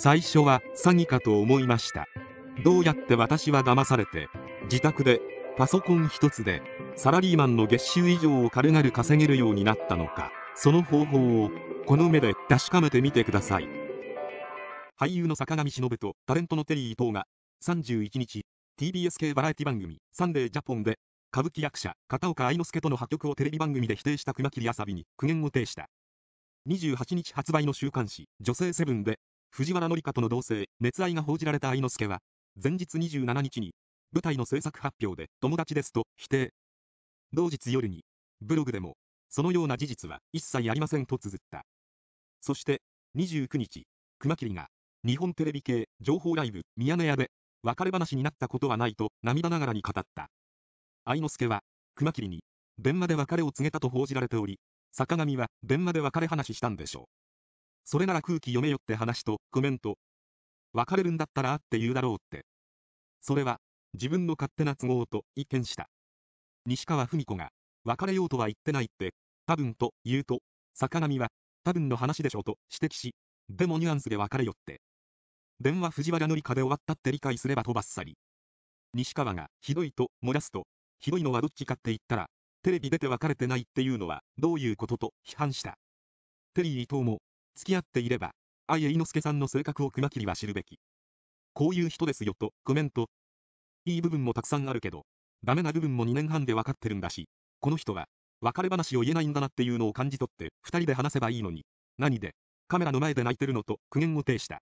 最初は詐欺かと思いましたどうやって私は騙されて自宅でパソコン一つでサラリーマンの月収以上を軽々稼げるようになったのかその方法をこの目で確かめてみてください俳優の坂上忍とタレントのテリー伊藤が31日 TBS 系バラエティ番組「サンデージャポン」で歌舞伎役者片岡愛之助との破局をテレビ番組で否定した熊切あさびに苦言を呈した28日発売の週刊誌「女性セブンで藤原紀香との同性、熱愛が報じられた愛之助は、前日27日に、舞台の制作発表で友達ですと否定。同日夜に、ブログでも、そのような事実は一切ありませんと綴った。そして、29日、熊切が、日本テレビ系情報ライブミヤネ屋で、別れ話になったことはないと涙ながらに語った。愛之助は、熊切に、電話で別れを告げたと報じられており、坂上は電話で別れ話したんでしょう。それなら空気読めよって話とコメント。別れるんだったらって言うだろうって。それは、自分の勝手な都合と一見した。西川文子が、別れようとは言ってないって、多分と言うと、坂上は、多分の話でしょと指摘し、でもニュアンスで別れよって。電話藤原紀香で終わったって理解すればとばっさり。西川が、ひどいと漏らすと、ひどいのはどっちかって言ったら、テレビ出て別れてないっていうのは、どういうことと批判した。テリー伊藤も、付き合っていれば、愛栄之助さんの性格を熊切は知るべき。こういう人ですよと、コメント。いい部分もたくさんあるけど、ダメな部分も2年半で分かってるんだし、この人は、別れ話を言えないんだなっていうのを感じ取って、2人で話せばいいのに、何で、カメラの前で泣いてるのと苦言を呈した。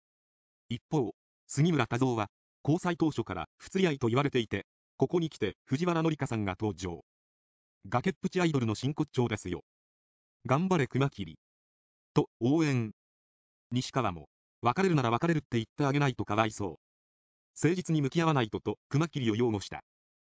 一方、杉村多蔵は、交際当初から不釣り合いと言われていて、ここに来て藤原紀香さんが登場。崖っぷちアイドルの真骨頂ですよ。頑張れ熊切。と応援。西川も、別れるなら別れるって言ってあげないとかわいそう。誠実に向き合わないとと熊切を擁護した。